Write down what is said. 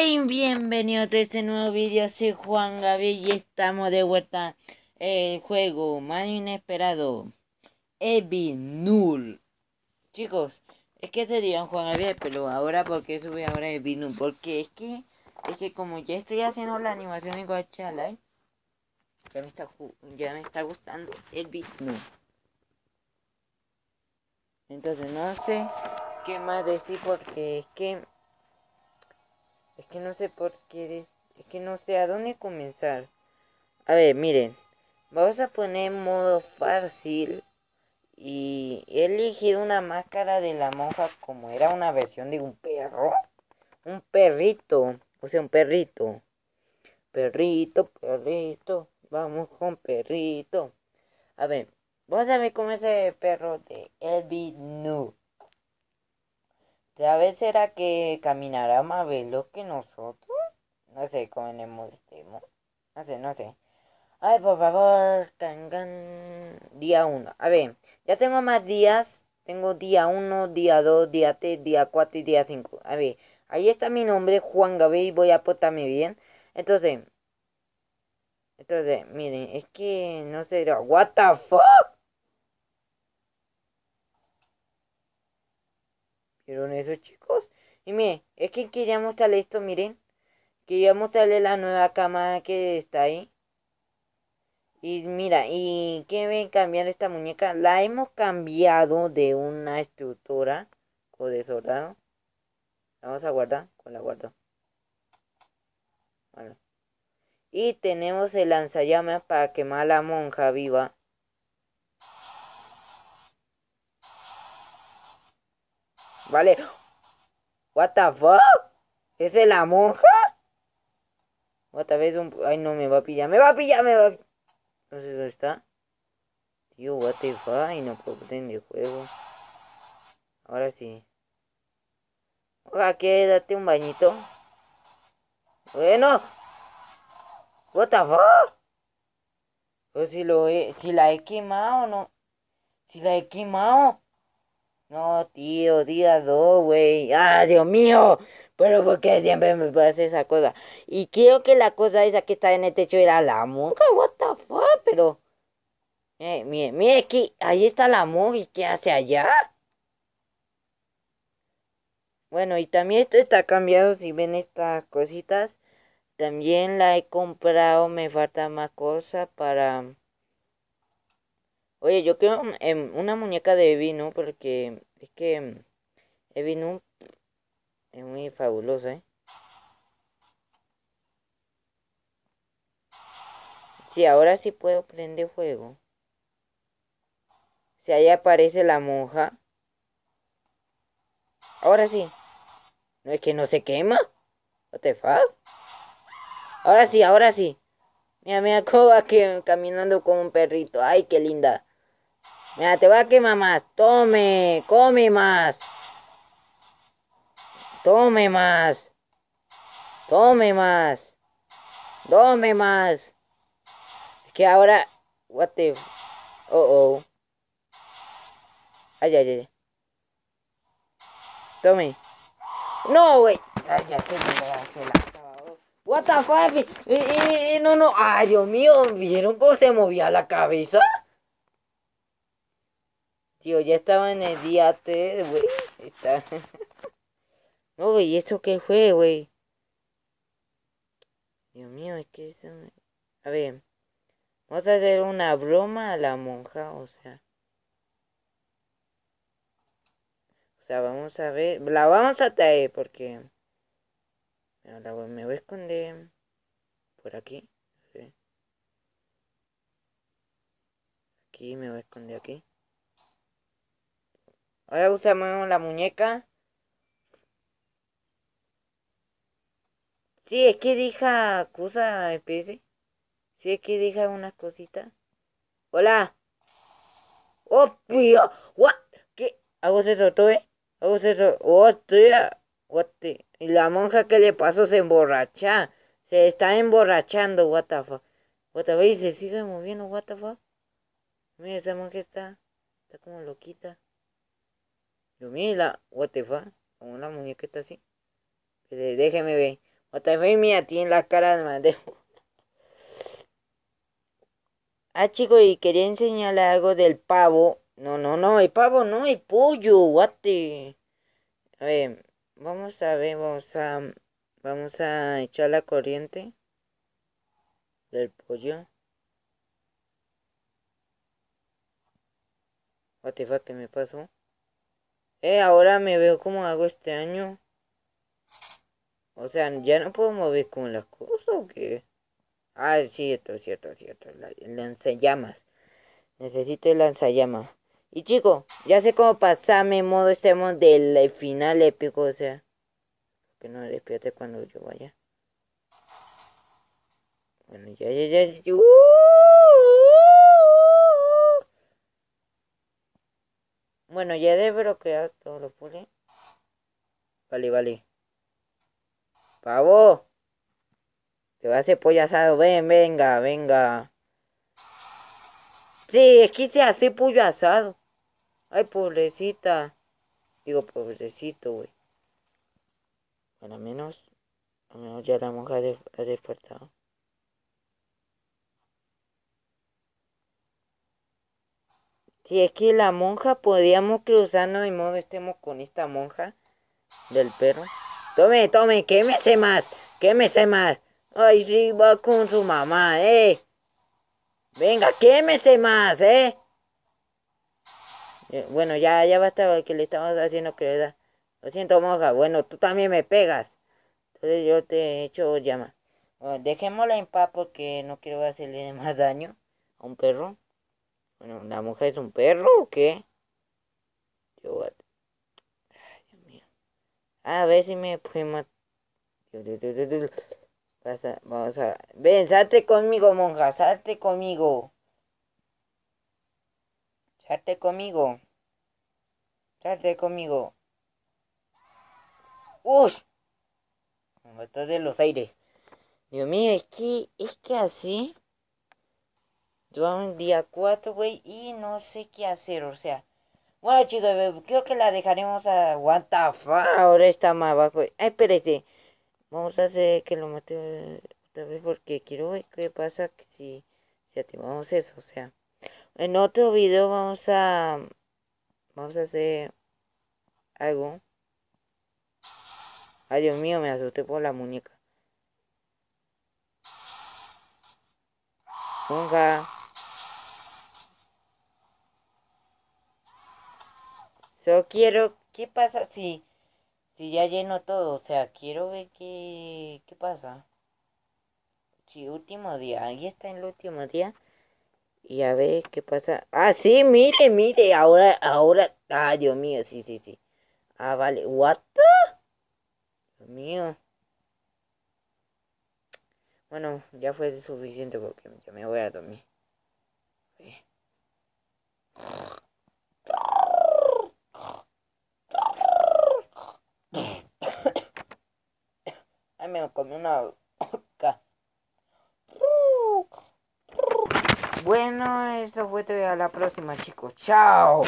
Hey, bienvenidos a este nuevo vídeo, soy Juan Gabriel y estamos de vuelta el juego más inesperado, El Null. Chicos, es que sería Juan Gabriel, pero ahora porque subí ahora el Null, porque es que es que como ya estoy haciendo la animación en Guachala, ya me está ya me está gustando el Null. Entonces no sé qué más decir porque es que es que no sé por qué, es que no sé a dónde comenzar. A ver, miren, vamos a poner modo fácil y he elegido una máscara de la monja como era una versión de un perro, un perrito, o sea, un perrito. Perrito, perrito, vamos con perrito. A ver, vamos a ver cómo es el perro de Elvin new ¿Tal vez será que caminará más veloz que nosotros? No sé cómo este, No sé, no sé. Ay, por favor, tengan día 1. A ver, ya tengo más días. Tengo día 1, día 2, día 3, día 4 y día 5. A ver, ahí está mi nombre, Juan Gabriel. Voy a portarme bien. Entonces, entonces, miren, es que no será. ¿What the fuck? ¿Vieron eso, chicos? Y miren, es que quería mostrarle esto, miren. Quería mostrarle la nueva cama que está ahí. Y mira, ¿y qué ven cambiar esta muñeca? La hemos cambiado de una estructura o de soldado. Vamos a guardar, con la guarda. Y tenemos el lanzallamas para quemar a la monja viva. Vale. What the fuck? ¿Es la monja? Otra vez un... Ay, no, me va a pillar. Me va a pillar, me va a... No sé dónde está. Tío, what the fuck. Ay, no puedo de juego. Ahora sí. Oja, que date un bañito. Bueno. What the fuck. Pues si lo he... Si la he quemado, ¿no? Si la he quemado. No, tío, día dos, güey. ¡Ah, Dios mío! Pero porque siempre me pasa esa cosa. Y creo que la cosa esa que está en el techo era la monja, what the fuck, pero. Eh, mire, mire aquí, ahí está la monja y qué hace allá. Bueno, y también esto está cambiado, si ven estas cositas. También la he comprado, me falta más cosas para Oye, yo quiero mm, em, una muñeca de vino Porque es que mm, Evino es muy fabulosa, ¿eh? Si sí, ahora sí puedo prender fuego. Si ahí aparece la monja. Ahora sí. No es que no se quema. What the fuck? Ahora sí, ahora sí. Mira, mira cómo va que, caminando como un perrito. Ay, qué linda. Mira, te va a quemar más. Tome, come más. Tome más. Tome más. Tome más. Es que ahora... What the... Oh, oh. Ay, ay, ay. Tome. No, güey. Ay, ya se me va la... What the fuck? Eh, no, no. Ay, Dios mío. ¿Vieron cómo se movía la cabeza? Tío, ya estaba en el día t, güey. Está. No, güey, ¿esto qué fue, güey? Dios mío, es que eso... A ver. Vamos a hacer una broma a la monja, o sea. O sea, vamos a ver. La vamos a traer porque... Ahora me voy a esconder por aquí. Aquí me voy a esconder aquí. Ahora usamos la muñeca. Sí, es que deja cosa, especie. Sí, es que deja unas cositas. Hola. Oh, pío. What? ¿Qué? Hago eso, tú, eh. Hago eso. Hostia. Oh, what Y la monja que le pasó se emborracha. Se está emborrachando, what the fuck. What the se sigue moviendo, what the fuck. Mira, esa monja está. Está como loquita. Yo, mira, what the fuck, con una muñequita así. déjeme ver. What the mira, tiene la cara de madre. ah, chicos, y quería enseñarle algo del pavo. No, no, no, el pavo no, el pollo, what the... A ver, vamos a ver, vamos a... Vamos a echar la corriente del pollo. What the ¿qué me pasó? Eh, ahora me veo como hago este año. O sea, ya no puedo mover con las cosas o qué. Ah, sí, cierto, es cierto, cierto. lanzallamas. Necesito el lanzallamas. Y chico, ya sé cómo pasarme modo este modo del eh, final épico, o sea. Que no despierte cuando yo vaya. Bueno, ya, ya, ya. ¡uh! Bueno, ya de desbloqueado todo lo puli Vale, vale. ¡Pavo! Te voy a hacer pollo asado. Ven, venga, venga. Sí, es que se hace pollo asado. Ay, pobrecita. Digo, pobrecito, güey. Para menos, al menos ya la monja ha despertado. Si es que la monja podíamos cruzarnos de modo estemos con esta monja del perro. Tome, tome, quémese más, quémese más. Ay, sí, va con su mamá, eh. Venga, quémese más, eh. eh bueno, ya, ya basta que le estamos haciendo creer Lo siento, monja. Bueno, tú también me pegas. Entonces yo te echo llama. Bueno, dejémosla en paz porque no quiero hacerle más daño a un perro. Bueno, ¿la mujer es un perro o qué? Yo, Ay, Dios mío. A ver si me puede matar. Vamos a... Ven, salte conmigo, monja, salte conmigo. Salte conmigo. Salte conmigo. ¡Ush! Me mató de los aires. Dios mío, es que, es que así un día 4, güey, y no sé qué hacer, o sea. Bueno, chicos, eh, creo que la dejaremos a... What the fuck? ahora está más abajo. Ay, espérese. Vamos a hacer que lo mate otra vez porque quiero ver qué pasa si, si activamos eso, o sea. En otro video vamos a... Vamos a hacer algo. Ay, Dios mío, me asusté por la muñeca. Ponga. Yo quiero, ¿qué pasa si, si ya lleno todo? O sea, quiero ver qué, qué pasa. Si último día, ahí está en el último día. Y a ver qué pasa. Ah, sí, mire, mire, ahora, ahora. Ah, Dios mío, sí, sí, sí. Ah, vale, what Dios mío. Bueno, ya fue suficiente porque yo me voy a dormir. me una boca. Bueno, esto fue todo. A la próxima, chicos. Chao.